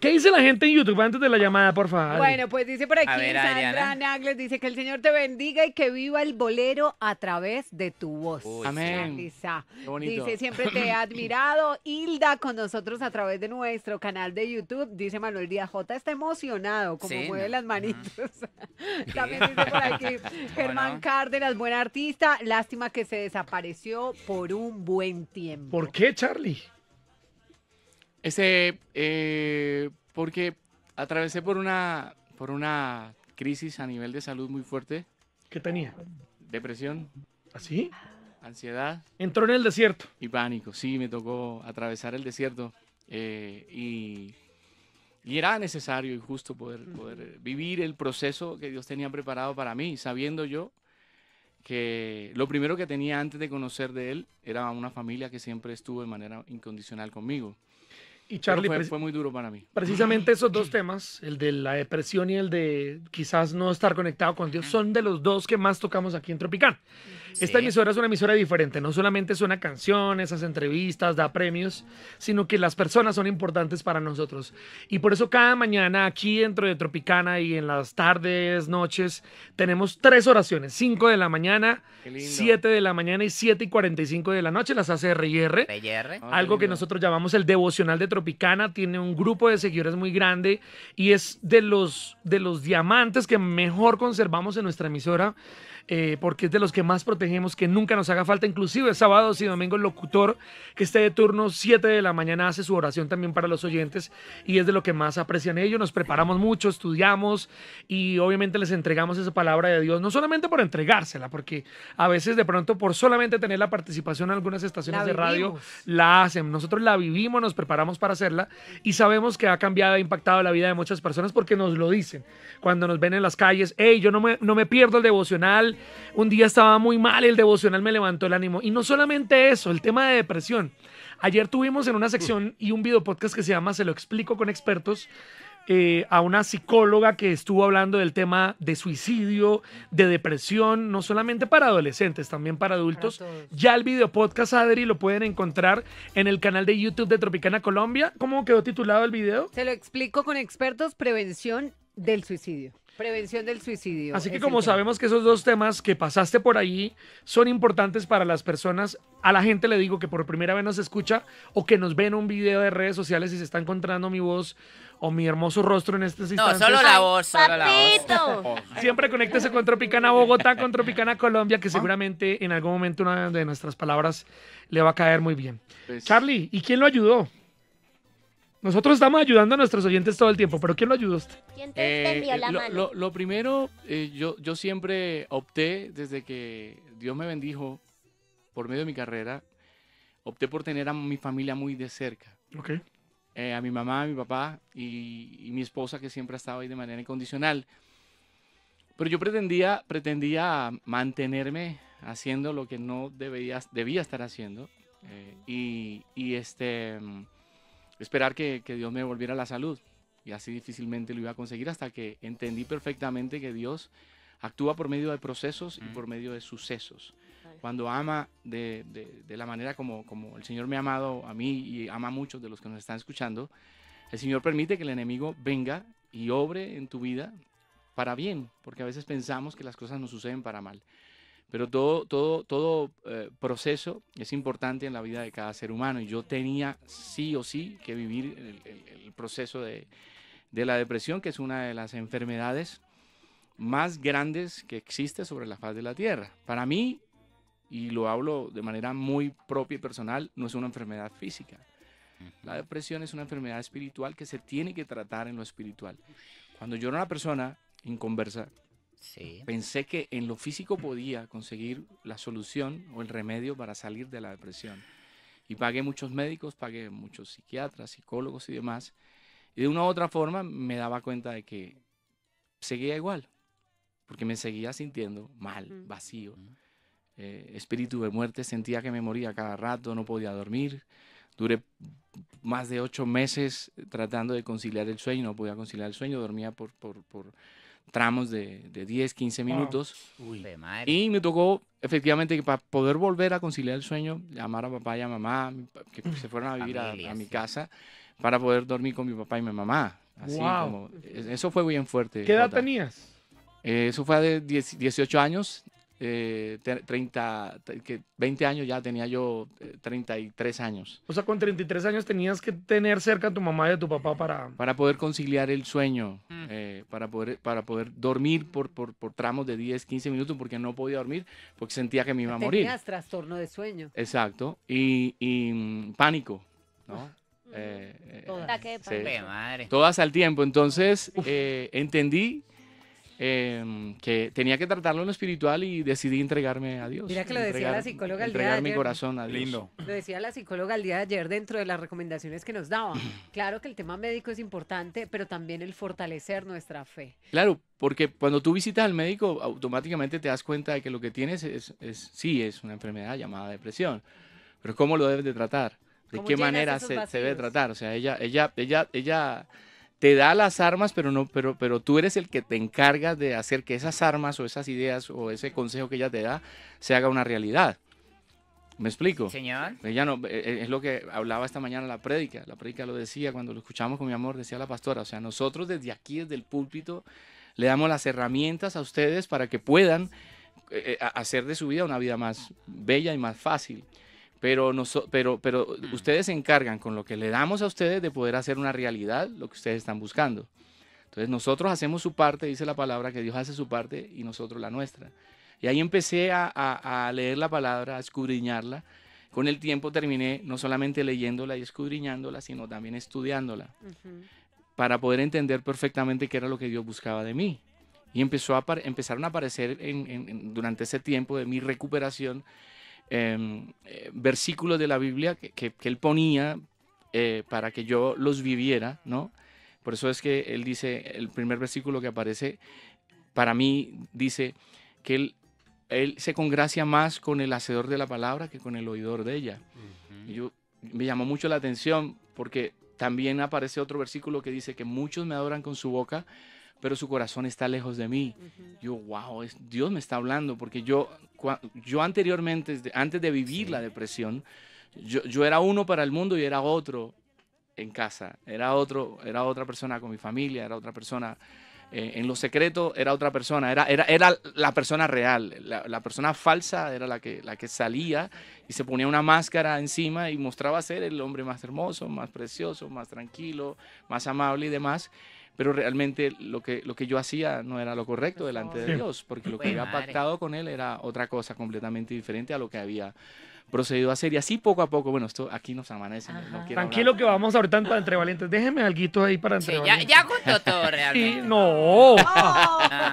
¿Qué dice la gente en YouTube antes de la llamada, por favor? Bueno, pues dice por aquí Sandra Nagles, dice que el Señor te bendiga y que viva el bolero a través de tu voz. Amén. Dice, siempre te he admirado. Hilda con nosotros a través de nuestro canal de YouTube. Dice Manuel Díaz J está emocionado, como mueve las manitos. También dice por aquí Germán Cárdenas, buen artista. Lástima que se desapareció por un buen tiempo. ¿Por qué, Charlie? Este, porque atravesé por una, por una crisis a nivel de salud muy fuerte. ¿Qué tenía? Depresión. ¿Así? ¿Ah, Ansiedad. Entró en el desierto. Y pánico, sí, me tocó atravesar el desierto. Eh, y, y, era necesario y justo poder, poder vivir el proceso que Dios tenía preparado para mí, sabiendo yo que lo primero que tenía antes de conocer de Él era una familia que siempre estuvo de manera incondicional conmigo. Y Charlie fue, fue, muy duro para mí. Precisamente esos dos mm. temas, el de la depresión y el de quizás no estar conectado con Dios, mm. son de los dos que más tocamos aquí en Tropicán. Esta emisora es una emisora diferente, no solamente suena canciones, hace entrevistas, da premios, sino que las personas son importantes para nosotros. Y por eso cada mañana aquí dentro de Tropicana y en las tardes, noches, tenemos tres oraciones, 5 de la mañana, 7 de la mañana y 7 y 45 de la noche, las hace R&R, algo que nosotros llamamos el devocional de Tropicana, tiene un grupo de seguidores muy grande y es de los, de los diamantes que mejor conservamos en nuestra emisora, eh, porque es de los que más protegemos dejemos que nunca nos haga falta, inclusive sábados y domingos el locutor que esté de turno 7 de la mañana hace su oración también para los oyentes y es de lo que más aprecian ellos, nos preparamos mucho, estudiamos y obviamente les entregamos esa palabra de Dios, no solamente por entregársela, porque a veces de pronto por solamente tener la participación en algunas estaciones de radio la hacen, nosotros la vivimos, nos preparamos para hacerla y sabemos que ha cambiado, ha impactado la vida de muchas personas porque nos lo dicen cuando nos ven en las calles, hey, yo no me, no me pierdo el devocional, un día estaba muy mal, el devocional me levantó el ánimo. Y no solamente eso, el tema de depresión. Ayer tuvimos en una sección mm. y un video podcast que se llama Se lo explico con expertos. Eh, a una psicóloga que estuvo hablando del tema de suicidio, de depresión, no solamente para adolescentes, también para adultos. ya el video podcast Adri lo pueden encontrar en el canal de YouTube de Tropicana Colombia. ¿Cómo quedó titulado el video? Se lo explico con expertos, prevención del suicidio. Prevención del suicidio. Así que como sabemos que esos dos temas que pasaste por ahí son importantes para las personas, a la gente le digo que por primera vez nos escucha o que nos ven un video de redes sociales y se está encontrando mi voz o mi hermoso rostro en este sistema. No, solo la voz, solo Siempre conéctese con Tropicana Bogotá, con Tropicana Colombia, que ah. seguramente en algún momento una de nuestras palabras le va a caer muy bien. Pues Charlie, ¿y quién lo ayudó? Nosotros estamos ayudando a nuestros oyentes todo el tiempo, pero ¿quién lo ayudó usted? ¿Quién te eh, la eh, lo, mano? Lo, primero, eh, yo, yo siempre opté, desde que Dios me bendijo por medio de mi carrera, opté por tener a mi familia muy de cerca. Ok. a mi mamá, a mi papá y, mi esposa que siempre ha estado ahí de manera incondicional. Pero yo pretendía, pretendía mantenerme haciendo lo que no debía estar haciendo. y, y, este, esperar que, Dios me volviera la salud. Y así difícilmente lo iba a conseguir hasta que entendí perfectamente que Dios actúa por medio de procesos y por medio de sucesos. Cuando ama de, la manera como, como el Señor me ha amado a mí y ama a muchos de los que nos están escuchando, el Señor permite que el enemigo venga y obre en tu vida para bien, porque a veces pensamos que las cosas nos suceden para mal. Pero todo, todo, todo eh, proceso es importante en la vida de cada ser humano y yo tenía sí o sí que vivir el, proceso de, de, la depresión, que es una de las enfermedades más grandes que existe sobre la faz de la Tierra. Para mí, y lo hablo de manera muy propia y personal, no es una enfermedad física. La depresión es una enfermedad espiritual que se tiene que tratar en lo espiritual. Cuando yo era una persona conversa Pensé que en lo físico podía conseguir la solución o el remedio para salir de la depresión. Y pagué muchos médicos, pagué muchos psiquiatras, psicólogos y demás. Y de una u otra forma me daba cuenta de que seguía igual, porque me seguía sintiendo mal, mm. vacío. Eh, espíritu de muerte, sentía que me moría cada rato, no podía dormir duré más de ocho meses eh, tratando de conciliar el sueño, no podía conciliar el sueño, dormía por, tramos de, de, 10, 15 minutos. Y me tocó efectivamente para poder volver a conciliar el sueño, llamar a papá y a mamá, que mm. se fueron a vivir a, mi casa, para poder dormir con mi papá y mi mamá. Así como, eso fue bien fuerte. ¿Qué edad tenías? Eh, eso fue de 18 años 30, eh, 20 años ya tenía yo 33 eh, años. O sea, con 33 años tenías que tener cerca a tu mamá y a tu papá para... Para poder conciliar el sueño, mm. eh, para, poder, para poder dormir por, por, tramos de 10, 15 minutos, porque no podía dormir, porque sentía que me iba a morir. Tenías trastorno de sueño. Exacto, y, y mm, pánico, ¿no? todas. todas al tiempo, entonces entendí Em, que tenía que tratarlo en lo espiritual y decidí entregarme a Dios. Mira que lo decía la psicóloga el día de ayer. mi corazón a Dios. Lindo. Lo decía la psicóloga el día de ayer dentro de las recomendaciones que nos daba. Claro que el tema médico es importante, pero también el fortalecer nuestra fe. Claro, porque cuando tú visitas al médico, automáticamente te das cuenta de que lo que tienes es, sí, es una enfermedad llamada depresión. Pero ¿cómo lo debes de tratar? ¿De qué manera se, se, debe tratar? O sea, ella, ella, ella, ella te da las armas, pero no, pero, pero tú eres el que te encargas de hacer que esas armas o esas ideas o ese consejo que ella te da se haga una realidad. ¿Me explico? Señor. no, eh, eh, es lo que hablaba esta mañana la prédica. La prédica lo decía cuando lo escuchamos con mi amor, decía la pastora. O sea, nosotros desde aquí, desde el púlpito, le damos las herramientas a ustedes para que puedan eh, hacer de su vida una vida más bella y más fácil. Pero, pero, pero mm. ustedes se encargan con lo que le damos a ustedes de poder hacer una realidad lo que ustedes están buscando. Entonces nosotros hacemos su parte, dice la palabra, que Dios hace su parte y nosotros la nuestra. Y ahí empecé a, leer la palabra, a escudriñarla. Con el tiempo terminé no solamente leyéndola y escudriñándola, sino también estudiándola, para poder entender perfectamente qué era lo que Dios buscaba de mí. Y empezó a, empezaron a aparecer durante ese tiempo de mi recuperación Em, eh, versículos de la Biblia que, él ponía eh, para que yo los viviera, ¿no? Por eso es que él dice, el primer versículo que aparece para mí dice que él, él se congracia más con el hacedor de la palabra que con el oidor de ella. yo, me llamó mucho la atención porque también aparece otro versículo que dice que muchos me adoran con su boca, pero su corazón está lejos de mí. Yo, wow, Dios me está hablando, porque yo, yo anteriormente, antes de vivir la depresión, yo, era uno para el mundo y era otro en casa, era, otro, era otra persona con mi familia, era otra persona eh, en lo secreto, era otra persona, era, era, la persona real, la, persona falsa era la que, la que salía y se ponía una máscara encima y mostraba ser el hombre más hermoso, más precioso, más tranquilo, más amable y demás pero realmente lo que, lo que yo hacía no era lo correcto pues delante de Dios, porque lo que pues había pactado con él era otra cosa completamente diferente a lo que había procedido a hacer. Y así poco a poco, bueno, esto aquí nos amanece. Tranquilo que vamos ahorita entre valientes. Déjeme algo ahí para entre sí, ya, ya todo realmente. Sí, no. Ah.